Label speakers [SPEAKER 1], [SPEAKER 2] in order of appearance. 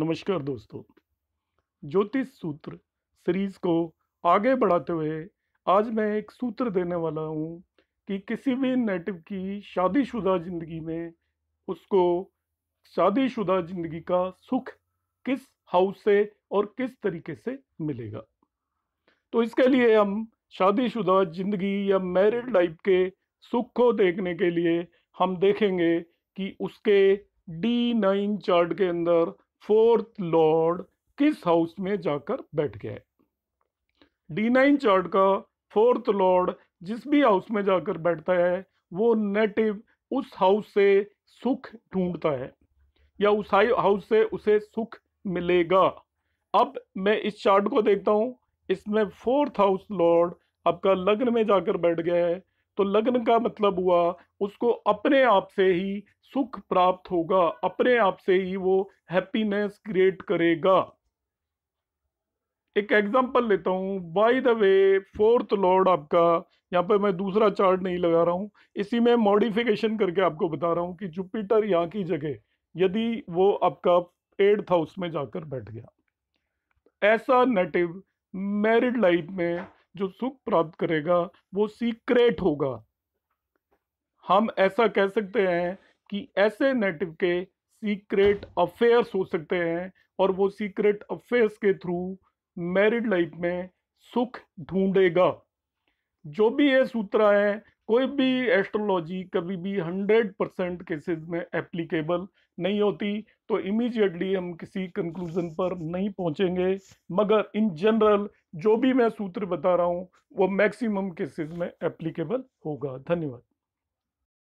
[SPEAKER 1] नमस्कार दोस्तों ज्योतिष सूत्र सीरीज को आगे बढ़ाते हुए आज मैं एक सूत्र देने वाला हूँ कि किसी भी नेटिव की शादीशुदा ज़िंदगी में उसको शादीशुदा ज़िंदगी का सुख किस हाउस से और किस तरीके से मिलेगा तो इसके लिए हम शादीशुदा ज़िंदगी या मैरिड लाइफ के सुख को देखने के लिए हम देखेंगे कि उसके डी नाइन चार्ट के अंदर फोर्थ लॉर्ड किस हाउस में जाकर बैठ गया है डी नाइन चार्ट का फोर्थ लॉर्ड जिस भी हाउस में जाकर बैठता है वो नेटिव उस हाउस से सुख ढूंढता है या उस हाउस से उसे सुख मिलेगा अब मैं इस चार्ट को देखता हूँ इसमें फोर्थ हाउस लॉर्ड आपका लग्न में जाकर बैठ गया है तो लग्न का मतलब हुआ उसको अपने आप से ही सुख प्राप्त होगा अपने आप से ही वो हैप्पीनेस क्रिएट करेगा एक एग्जांपल लेता हूँ by the way fourth lord आपका यहाँ पे मैं दूसरा चार्ट नहीं लगा रहा हूँ इसी में मॉडिफिकेशन करके आपको बता रहा हूँ कि जुपिटर यहाँ की जगह यदि वो आपका एट्थ हाउस में जाकर बैठ गया ऐसा नेटिव मैरिड लाइफ में जो सुख प्राप्त करेगा वो सीक्रेट होगा हम ऐसा कह सकते हैं कि ऐसे नेटिव के सीक्रेट अफेयर्स हो सकते हैं और वो सीक्रेट अफेयर्स के थ्रू मैरिड लाइफ में सुख ढूंढेगा जो भी ये सूत्र है कोई भी एस्ट्रोलॉजी कभी भी हंड्रेड परसेंट केसेज में एप्लीकेबल नहीं होती तो इमीजिएटली हम किसी कंक्लूज़न पर नहीं पहुंचेंगे मगर इन जनरल जो भी मैं सूत्र बता रहा हूँ वो मैक्सिमम केसेस में एप्लीकेबल होगा धन्यवाद